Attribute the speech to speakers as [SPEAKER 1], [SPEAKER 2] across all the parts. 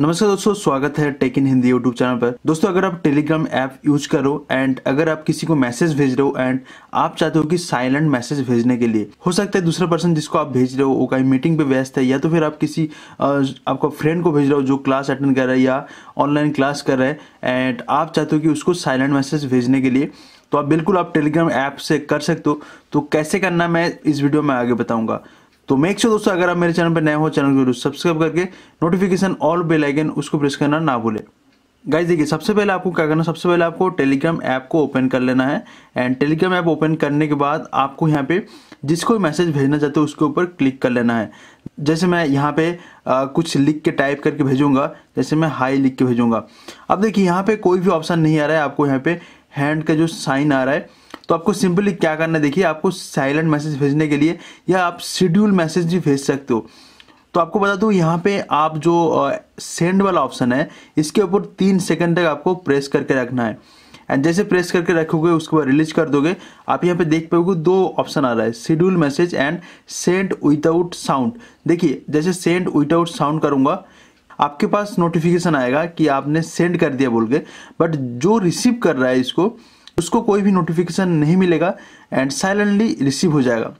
[SPEAKER 1] नमस्कार दोस्तों स्वागत है tech in Hindi YouTube channel पर दोस्तों अगर आप टेलीग्राम ऐप यूज करो एंड अगर आप किसी को मैसेज भेज रहे हो एंड आप चाहते हो कि साइलेंट मैसेज भेजने के लिए हो सकता है दूसरा पर्सन जिसको आप भेज रहे हो वो कहीं मीटिंग पे व्यस्त है या तो फिर आप किसी आपका फ्रेंड को भेज रहे हो जो क्लास अटेंड कर रहा है या ऑनलाइन क्लास कर रहा है एंड आप चाहते हो कि उसको साइलेंट मैसेज भेजने के लिए तो आप बिल्कुल आप टेलीग्राम ऐप से कर सकते हो तो कैसे करना मैं इस वीडियो में आगे बताऊंगा तो मेक श्योर दोस्तों अगर आप मेरे चैनल पर नए हो चैनल को जरूर सब्सक्राइब करके नोटिफिकेशन ऑल बेल आइकन उसको प्रेस करना ना भूले गाइज देखिए सबसे पहले आपको क्या करना सबसे पहले आपको टेलीग्राम ऐप को ओपन कर लेना है एंड टेलीग्राम ऐप ओपन करने के बाद आपको यहाँ पे जिसको मैसेज भेजना चाहते हो उसके ऊपर क्लिक कर लेना है जैसे मैं यहाँ पे आ, कुछ लिख के टाइप करके भेजूंगा जैसे मैं हाई लिख के भेजूंगा अब देखिए यहाँ पे कोई भी ऑप्शन नहीं आ रहा है आपको यहाँ पे हैंड का जो साइन आ रहा है तो आपको सिंपली क्या करना है देखिए आपको साइलेंट मैसेज भेजने के लिए या आप शेड्यूल मैसेज भी भेज सकते हो तो आपको बता दूँ यहाँ पे आप जो सेंड वाला ऑप्शन है इसके ऊपर तीन सेकंड तक आपको प्रेस करके रखना है एंड जैसे प्रेस करके रखोगे उसके बाद रिलीज कर दोगे आप यहाँ पे देख पाओगे दो ऑप्शन आ रहा है schedule message and send without sound देखिए जैसे सेंड विदाउट साउंड करूँगा आपके पास नोटिफिकेशन आएगा कि आपने सेंड कर दिया बोल के बट जो रिसीव कर रहा है इसको उसको कोई भी नोटिफिकेशन नहीं मिलेगा एंड साइलेंटली रिसीव हो जाएगा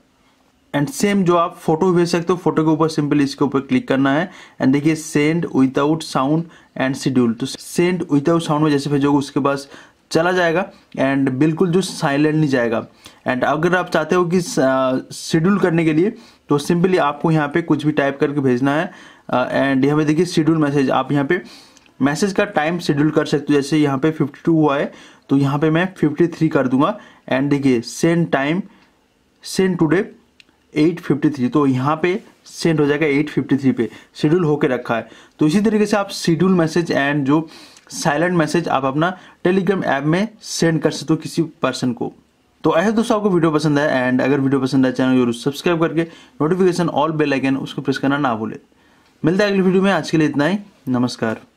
[SPEAKER 1] एंड सेम जो आप फोटो भेज सकते हो फोटो के ऊपर सिंपल इसके ऊपर क्लिक करना है एंड देखिए send without sound and schedule तो सेंड विदाउट साउंड में जैसे भेजोगे उसके पास चला जाएगा एंड बिल्कुल जो साइलेंट नहीं जाएगा एंड अगर आप चाहते हो कि शेड्यूल करने के लिए तो सिंपली आपको यहाँ पे कुछ भी टाइप करके भेजना है एंड यहाँ पे देखिए शेड्यूल मैसेज आप यहाँ पे मैसेज का टाइम शेड्यूल कर सकते हो जैसे यहाँ पे 52 हुआ है तो यहाँ पे मैं 53 कर दूंगा एंड देखिए सेंड टाइम सेंड टुडे 8:53 तो यहाँ पे सेंड हो जाएगा 8:53 पे शेड्यूल होके रखा है तो इसी तरीके से आप शेड्यूल मैसेज एंड जो साइलेंट मैसेज आप अपना टेलीग्राम ऐप में सेंड कर सकते हो किसी पर्सन को तो ऐसे दोस्तों आपको वीडियो पसंद है एंड अगर वीडियो पसंद है चैनल जरूर सब्सक्राइब करके नोटिफिकेशन ऑल बेल आइकन उसको प्रेस करना ना भूले मिलता है अगली वीडियो में आज के लिए इतना ही नमस्कार